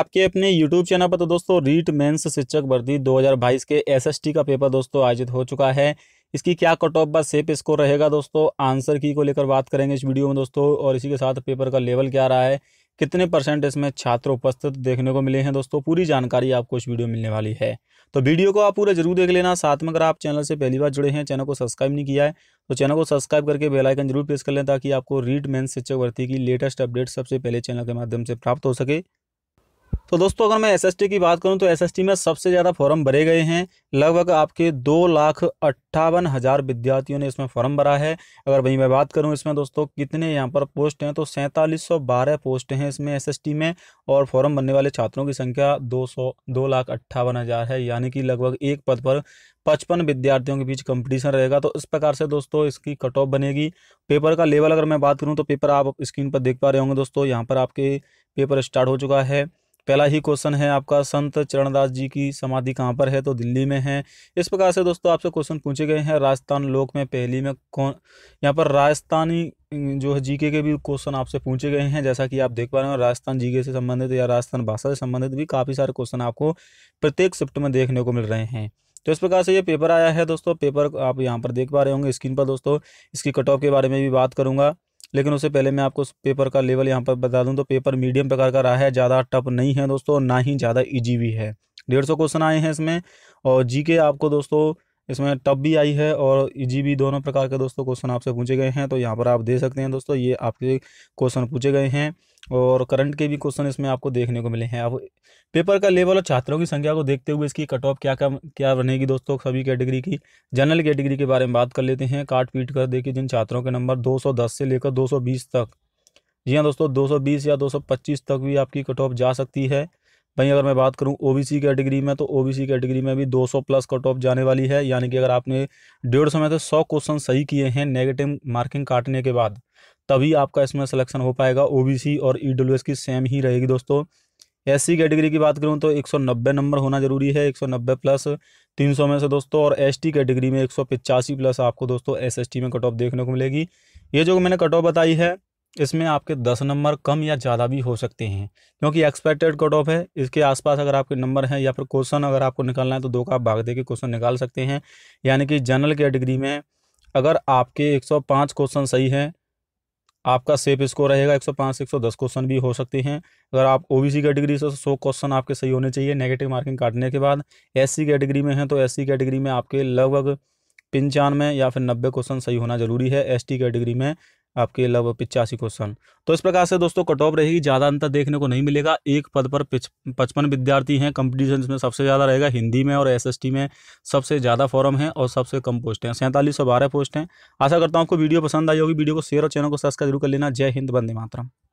आपके अपने YouTube channel पर तो दोस्तों रीट मेंस शिक्षक भर्ती 2022 के एसएसटी का पेपर दोस्तों आयोजित हो चुका है इसकी क्या कट ऑफ बस सेप स्कोर रहेगा दोस्तों आंसर की को लेकर बात करेंगे इस वीडियो में दोस्तों और इसी के साथ पेपर का लेवल क्या रहा है कितने परसेंट इसमें छात्र उपस्थित देखने को मिले हैं दोस्तों पूरी जानकारी आपको इस वीडियो में मिलने वाली है तो वीडियो को आप पूरा जरूर देख लेना साथ में अगर आप चैनल से पहली बार जुड़े हैं चैनल को सब्सक्राइब नहीं किया है तो चैनल को सब्सक्राइब करके बेल आइकन जरूर प्रेस कर लें ताकि आपको रीड मेन्स शिक्षक भर्ती की लेटेस्ट अपडेट सबसे पहले चैनल के माध्यम से प्राप्त हो सके तो दोस्तों अगर मैं एसएसटी की बात करूं तो एसएसटी में सबसे ज़्यादा फॉर्म भरे गए हैं लगभग आपके दो लाख अट्ठावन हज़ार विद्यार्थियों ने इसमें फॉर्म भरा है अगर वहीं मैं बात करूं इसमें दोस्तों कितने यहाँ पर पोस्ट हैं तो सैंतालीस सौ बारह पोस्ट हैं इसमें एसएसटी में और फॉर्म भरने वाले छात्रों की संख्या दो सौ दो लाख अट्ठावन हज़ार है यानी कि लगभग एक पद पर पचपन विद्यार्थियों के बीच कंपटीशन रहेगा तो इस प्रकार से दोस्तों इसकी कट ऑफ बनेगी पेपर का लेवल अगर मैं बात करूँ तो पेपर आप स्क्रीन पर देख पा रहे होंगे दोस्तों यहाँ पर आपके पेपर स्टार्ट हो चुका है पहला ही क्वेश्चन है आपका संत चरणदास जी की समाधि कहाँ पर है तो दिल्ली में है इस प्रकार से दोस्तों आपसे क्वेश्चन पूछे गए हैं राजस्थान लोक में पहली में कौन यहाँ पर राजस्थानी जो है जीके के भी क्वेश्चन आपसे पूछे गए हैं जैसा कि आप देख पा रहे हो राजस्थान जीके से संबंधित या राजस्थान भाषा से संबंधित भी काफ़ी सारे क्वेश्चन आपको प्रत्येक शिफ्ट में देखने को मिल रहे हैं तो इस प्रकार से ये पेपर आया है दोस्तों पेपर आप यहाँ पर देख पा रहे होंगे स्क्रीन पर दोस्तों इसकी कट ऑफ के बारे में भी बात करूँगा लेकिन उससे पहले मैं आपको पेपर का लेवल यहाँ पर बता दूँ तो पेपर मीडियम प्रकार का रहा है ज़्यादा टफ नहीं है दोस्तों ना ही ज़्यादा ईजी भी है डेढ़ सौ क्वेश्चन आए हैं इसमें और जी के आपको दोस्तों इसमें टफ भी आई है और ईजी भी दोनों प्रकार के दोस्तों क्वेश्चन आपसे पूछे गए हैं तो यहाँ पर आप दे सकते हैं दोस्तों ये आपके क्वेश्चन पूछे गए हैं और करंट के भी क्वेश्चन इसमें आपको देखने को मिले हैं अब पेपर का लेवल और छात्रों की संख्या को देखते हुए इसकी कट ऑफ क्या क्या क्या बनेगी दोस्तों सभी कैटेगरी की जनरल कैटेगरी के बारे में बात कर लेते हैं काट पीट कर देखिए जिन छात्रों के नंबर 210 से लेकर 220 तक जी हाँ दोस्तों 220 या 225 तक भी आपकी कट ऑफ जा सकती है वहीं अगर मैं बात करूं ओबीसी कैटेगरी में तो ओबीसी कैटेगरी में भी 200 प्लस कट ऑफ जाने वाली है यानी कि अगर आपने डेढ़ सौ में से सौ क्वेश्चन सही किए हैं नेगेटिव मार्किंग काटने के बाद तभी आपका इसमें सिलेक्शन हो पाएगा ओ और ई e की सेम ही रहेगी दोस्तों एस सी कैटेगरी की बात करूँ तो 190 नंबर होना जरूरी है 190 प्लस 300 में से दोस्तों और एस टी कैटेगरी में एक प्लस आपको दोस्तों एस एस टी में कट ऑफ देखने को मिलेगी ये जो मैंने कट ऑफ बताई है इसमें आपके दस नंबर कम या ज़्यादा भी हो सकते हैं क्योंकि एक्सपेक्टेड कट ऑफ है इसके आसपास अगर आपके नंबर हैं या फिर क्वेश्चन अगर आपको निकालना है तो दो का आप भाग दे के क्वेश्चन निकाल सकते हैं यानी कि जनरल कैटेगरी में अगर आपके 105 क्वेश्चन सही हैं आपका सेफ स्कोर रहेगा 105 सौ 110 क्वेश्चन भी हो सकते हैं अगर आप ओबीसी कैटेगरी से सौ क्वेश्चन आपके सही होने चाहिए नेगेटिव मार्किंग काटने के बाद एससी कैटेगरी में हैं तो एससी कैटेगरी में आपके लगभग पंचानवे या फिर नब्बे क्वेश्चन सही होना जरूरी है एसटी कैटेगरी में आपके लगभग पिचासी क्वेश्चन तो इस प्रकार से दोस्तों कट ऑफ रहेगी ज़्यादा अंतर देखने को नहीं मिलेगा एक पद पर पचपन विद्यार्थी हैं कंपटीशन में सबसे ज़्यादा रहेगा हिंदी में और एसएसटी में सबसे ज़्यादा फॉरम है और सबसे कम पोस्ट हैं सैंतालीस सौ बारह पोस्ट हैं आशा करता हूँ आपको वीडियो पसंद आई होगी वीडियो को शेयर और चैनल को सब्सक्राइब जरूर कर लेना जय हिंद बंदे मातरम